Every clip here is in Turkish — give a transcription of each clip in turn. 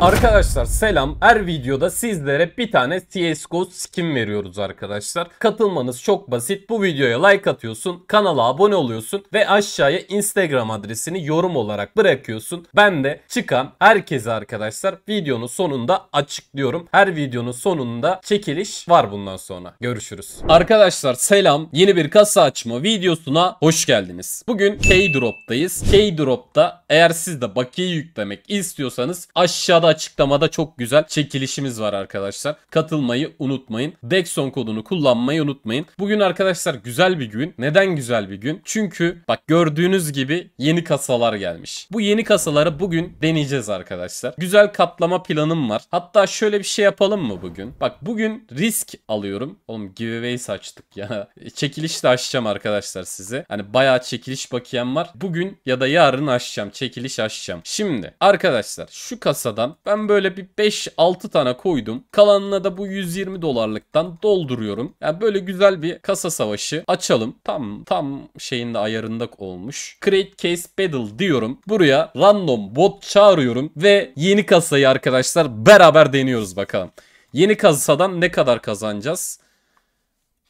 Arkadaşlar selam. Her videoda sizlere bir tane CSGO skin veriyoruz arkadaşlar. Katılmanız çok basit. Bu videoya like atıyorsun, kanala abone oluyorsun ve aşağıya Instagram adresini yorum olarak bırakıyorsun. Ben de çıkan herkese arkadaşlar videonun sonunda açıklıyorum. Her videonun sonunda çekiliş var bundan sonra. Görüşürüz. Arkadaşlar selam. Yeni bir kasa açma videosuna hoş geldiniz. Bugün K-Drop'tayız. K-Drop'ta eğer siz de bakiye yüklemek istiyorsanız aşağıda Aşağıda açıklamada çok güzel çekilişimiz var arkadaşlar. Katılmayı unutmayın. Dexon kodunu kullanmayı unutmayın. Bugün arkadaşlar güzel bir gün. Neden güzel bir gün? Çünkü bak gördüğünüz gibi yeni kasalar gelmiş. Bu yeni kasaları bugün deneyeceğiz arkadaşlar. Güzel katlama planım var. Hatta şöyle bir şey yapalım mı bugün? Bak bugün risk alıyorum. Oğlum giveaway saçtık ya. Çekiliş de açacağım arkadaşlar size. Hani bayağı çekiliş bakiyen var. Bugün ya da yarın açacağım. Çekiliş açacağım. Şimdi arkadaşlar şu kasadan ben böyle bir 5-6 tane koydum. Kalanına da bu 120 dolarlıktan dolduruyorum. Yani böyle güzel bir kasa savaşı açalım. Tam tam şeyin de ayarında olmuş. Create Case Battle diyorum. Buraya random bot çağırıyorum ve yeni kasayı arkadaşlar beraber deniyoruz bakalım. Yeni kasadan ne kadar kazanacağız?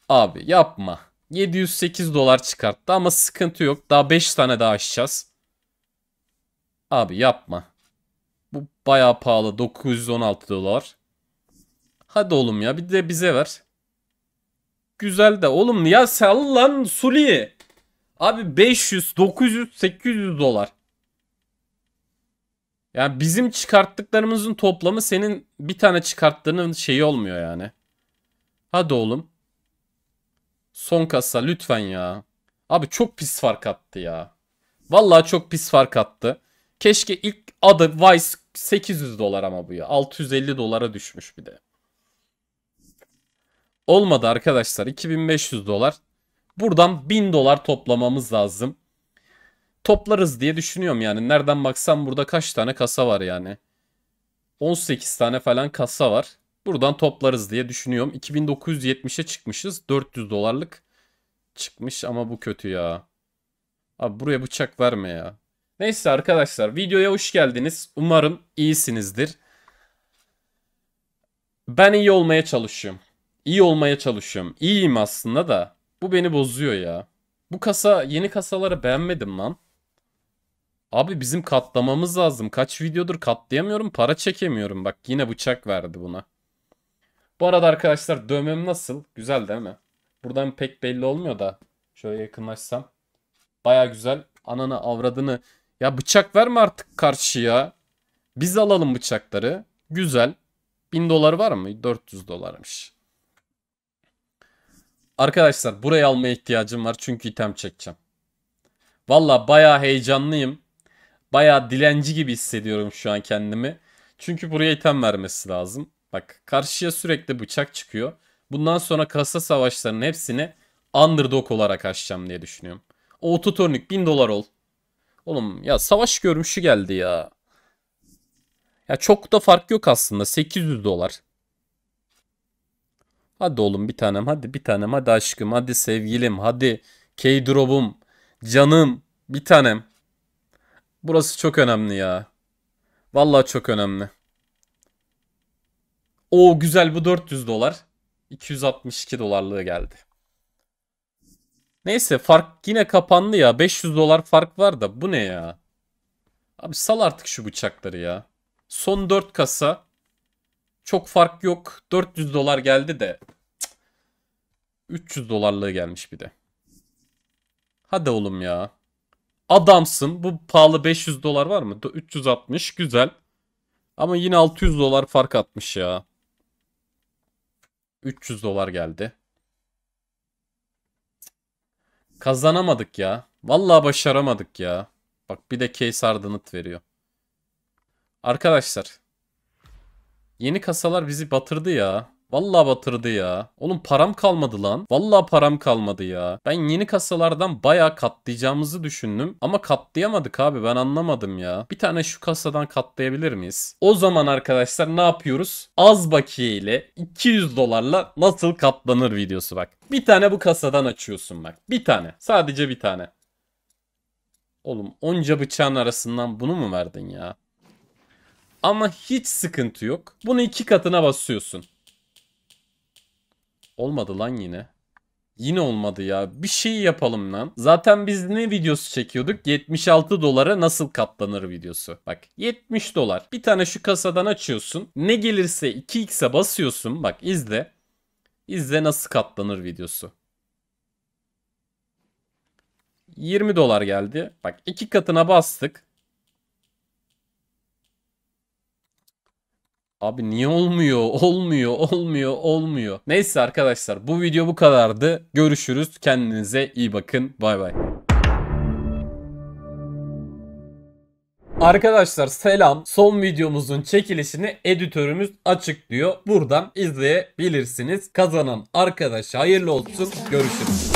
Abi yapma. 708 dolar çıkarttı ama sıkıntı yok. Daha 5 tane daha açacağız. Abi yapma. Bu bayağı pahalı. 916 dolar. Hadi oğlum ya bir de bize ver. Güzel de oğlum ya sal lan Suli. Abi 500, 900, 800 dolar. Yani bizim çıkarttıklarımızın toplamı senin bir tane çıkarttığının şeyi olmuyor yani. Hadi oğlum. Son kasa lütfen ya. Abi çok pis fark attı ya. Vallahi çok pis fark attı. Keşke ilk adı Vice 800 dolar ama bu ya. 650 dolara düşmüş bir de. Olmadı arkadaşlar. 2500 dolar. Buradan 1000 dolar toplamamız lazım. Toplarız diye düşünüyorum yani. Nereden baksam burada kaç tane kasa var yani. 18 tane falan kasa var. Buradan toplarız diye düşünüyorum. 2970'e çıkmışız. 400 dolarlık çıkmış ama bu kötü ya. Abi buraya bıçak verme ya. Neyse arkadaşlar videoya hoş geldiniz. Umarım iyisinizdir. Ben iyi olmaya çalışıyorum. İyi olmaya çalışıyorum. İyiyim aslında da. Bu beni bozuyor ya. Bu kasa yeni kasaları beğenmedim lan. Abi bizim katlamamız lazım. Kaç videodur katlayamıyorum. Para çekemiyorum. Bak yine bıçak verdi buna. Bu arada arkadaşlar dövmem nasıl? Güzel değil mi? Buradan pek belli olmuyor da. Şöyle yakınlaşsam. Baya güzel. Ananı avradını ya bıçak verme artık karşıya. Biz alalım bıçakları. Güzel. 1000 dolar var mı? 400 dolarmış. Arkadaşlar burayı almaya ihtiyacım var çünkü item çekeceğim. Valla baya heyecanlıyım. Baya dilenci gibi hissediyorum şu an kendimi. Çünkü buraya item vermesi lazım. Bak karşıya sürekli bıçak çıkıyor. Bundan sonra kasa savaşlarının hepsini underdog olarak açacağım diye düşünüyorum. O ototornik 1000 dolar ol. Oğlum ya savaş görmüşü geldi ya. Ya çok da fark yok aslında. 800 dolar. Hadi oğlum bir tanem hadi bir tanem hadi aşkım hadi sevgilim hadi keydrobum canım bir tanem. Burası çok önemli ya. Valla çok önemli. O güzel bu 400 dolar. 262 dolarlığı geldi. Neyse fark yine kapandı ya. 500 dolar fark var da bu ne ya? Abi sal artık şu bıçakları ya. Son 4 kasa. Çok fark yok. 400 dolar geldi de. Cık. 300 dolarlığı gelmiş bir de. Hadi oğlum ya. Adamsın. Bu pahalı 500 dolar var mı? 360 güzel. Ama yine 600 dolar fark atmış ya. 300 dolar geldi. Kazanamadık ya. Vallahi başaramadık ya. Bak bir de case ardınıt veriyor. Arkadaşlar. Yeni kasalar bizi batırdı ya. Vallahi batırdı ya. Oğlum param kalmadı lan. Vallahi param kalmadı ya. Ben yeni kasalardan bayağı katlayacağımızı düşündüm. Ama katlayamadık abi ben anlamadım ya. Bir tane şu kasadan katlayabilir miyiz? O zaman arkadaşlar ne yapıyoruz? Az bakiye ile 200 dolarla nasıl katlanır videosu bak. Bir tane bu kasadan açıyorsun bak. Bir tane. Sadece bir tane. Oğlum onca bıçağın arasından bunu mu verdin ya? Ama hiç sıkıntı yok. Bunu iki katına basıyorsun. Olmadı lan yine. Yine olmadı ya. Bir şey yapalım lan. Zaten biz ne videosu çekiyorduk? 76 dolara nasıl katlanır videosu. Bak 70 dolar. Bir tane şu kasadan açıyorsun. Ne gelirse 2x'e basıyorsun. Bak izle. İzle nasıl katlanır videosu. 20 dolar geldi. Bak iki katına bastık. Abi niye olmuyor? Olmuyor, olmuyor, olmuyor. Neyse arkadaşlar bu video bu kadardı. Görüşürüz. Kendinize iyi bakın. Bay bay. Arkadaşlar selam. Son videomuzun çekilişini editörümüz açıklıyor. Buradan izleyebilirsiniz. Kazanan arkadaş hayırlı olsun. Görüşürüz.